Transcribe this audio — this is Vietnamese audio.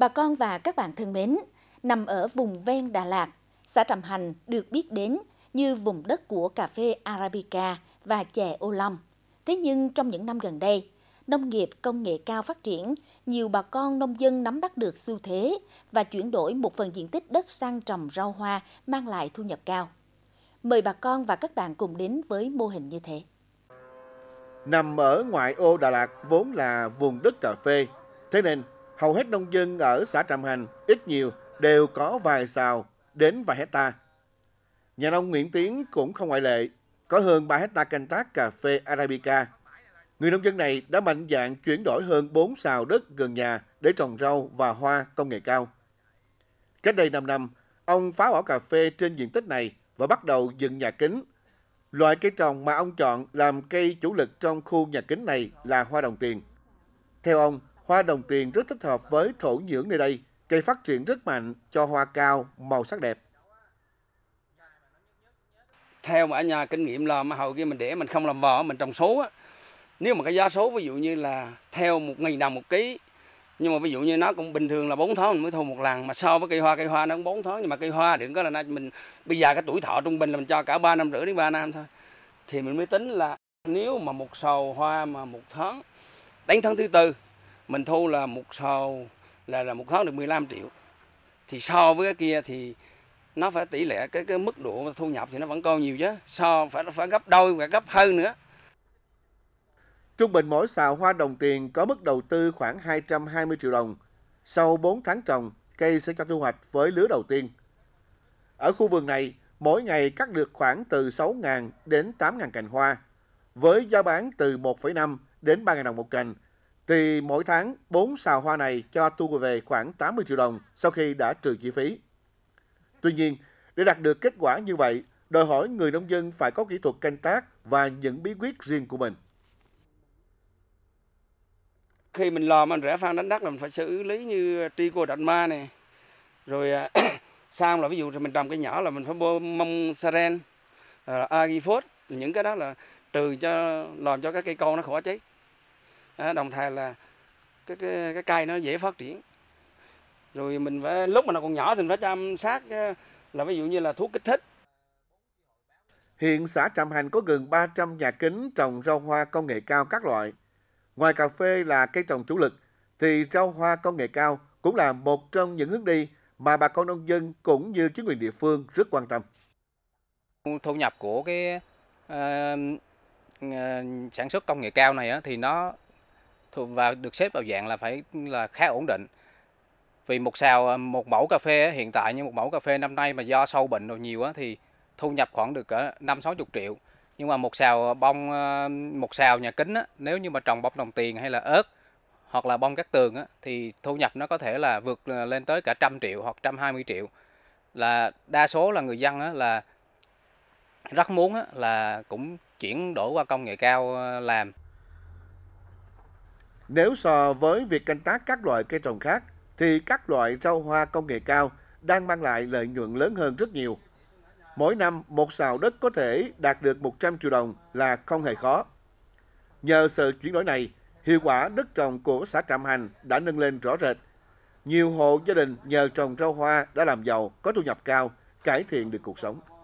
Bà con và các bạn thân mến, nằm ở vùng ven Đà Lạt, xã Trầm Hành được biết đến như vùng đất của cà phê Arabica và chè ô long. Thế nhưng trong những năm gần đây, nông nghiệp công nghệ cao phát triển, nhiều bà con nông dân nắm bắt được xu thế và chuyển đổi một phần diện tích đất sang trồng rau hoa mang lại thu nhập cao. Mời bà con và các bạn cùng đến với mô hình như thế. Nằm ở ngoại ô Đà Lạt vốn là vùng đất cà phê, thế nên hầu hết nông dân ở xã Trạm Hành ít nhiều đều có vài sào đến vài hecta. Nhà nông Nguyễn Tiến cũng không ngoại lệ, có hơn 3 hecta canh tác cà phê Arabica. Người nông dân này đã mạnh dạn chuyển đổi hơn 4 sào đất gần nhà để trồng rau và hoa công nghệ cao. Cách đây 5 năm, ông phá bỏ cà phê trên diện tích này và bắt đầu dựng nhà kính. Loại cây trồng mà ông chọn làm cây chủ lực trong khu nhà kính này là hoa đồng tiền. Theo ông, Hoa đồng tiền rất thích hợp với thổ nhưỡng nơi đây, cây phát triển rất mạnh cho hoa cao, màu sắc đẹp. Theo mà ở nhà kinh nghiệm là mà hầu kia mình để mình không làm vợ mình trồng số á. Nếu mà cái giá số ví dụ như là theo một nghìn đồng một ký nhưng mà ví dụ như nó cũng bình thường là 4 tháng mình mới thu một lần mà so với cây hoa cây hoa nó cũng 4 tháng nhưng mà cây hoa đừng có là mình bây giờ cái tuổi thọ trung bình là mình cho cả 3 năm rưỡi đến 3 năm thôi thì mình mới tính là nếu mà một sầu hoa mà một tháng đánh tháng thứ tư mình thu là một sào là là một tháng được 15 triệu thì so với cái kia thì nó phải tỷ lệ cái cái mức độ thu nhập thì nó vẫn còn nhiều chứ so phải phải gấp đôi và gấp hơn nữa Trung bình mỗi xào hoa đồng tiền có mức đầu tư khoảng 220 triệu đồng. Sau 4 tháng trồng, cây sẽ cho thu hoạch với lứa đầu tiên. Ở khu vườn này, mỗi ngày cắt được khoảng từ 6.000 đến 8.000 cành hoa, với giá bán từ 1,5 đến 3.000 đồng một cành thì mỗi tháng 4 xào hoa này cho tu về khoảng 80 triệu đồng sau khi đã trừ chi phí. Tuy nhiên, để đạt được kết quả như vậy, đòi hỏi người nông dân phải có kỹ thuật canh tác và những bí quyết riêng của mình. Khi mình lò mình rẽ phan đánh đất là mình phải xử lý như tri cô đạn ma này. Rồi à, xong là ví dụ thì mình trồng cái nhỏ là mình phải bô mông saren, uh, những cái đó là trừ cho làm cho các cây con nó khỏi chết đồng thời là cái, cái, cái cây nó dễ phát triển rồi mình phải lúc mà nó còn nhỏ thì mình phải chăm sóc là ví dụ như là thuốc kích thích Hiện xã Trạm Hành có gần 300 nhà kính trồng rau hoa công nghệ cao các loại. Ngoài cà phê là cây trồng chủ lực, thì rau hoa công nghệ cao cũng là một trong những hướng đi mà bà con nông dân cũng như chính quyền địa phương rất quan tâm. Thu nhập của cái uh, sản xuất công nghệ cao này thì nó và được xếp vào dạng là phải là khá ổn định vì một sào à, một mẫu cà phê hiện tại như một mẫu cà phê năm nay mà do sâu bệnh rồi nhiều thì thu nhập khoảng được cỡ năm sáu chục triệu nhưng mà một sào à, bông à, một sào nhà kính nếu như mà trồng bông đồng tiền hay là ớt hoặc là bông cát tường thì thu nhập nó có thể là vượt lên tới cả trăm triệu hoặc trăm hai mươi triệu là đa số là người dân là rất muốn là cũng chuyển đổi qua công nghệ cao làm nếu so với việc canh tác các loại cây trồng khác, thì các loại rau hoa công nghệ cao đang mang lại lợi nhuận lớn hơn rất nhiều. Mỗi năm, một xào đất có thể đạt được 100 triệu đồng là không hề khó. Nhờ sự chuyển đổi này, hiệu quả đất trồng của xã Trạm Hành đã nâng lên rõ rệt. Nhiều hộ gia đình nhờ trồng rau hoa đã làm giàu, có thu nhập cao, cải thiện được cuộc sống.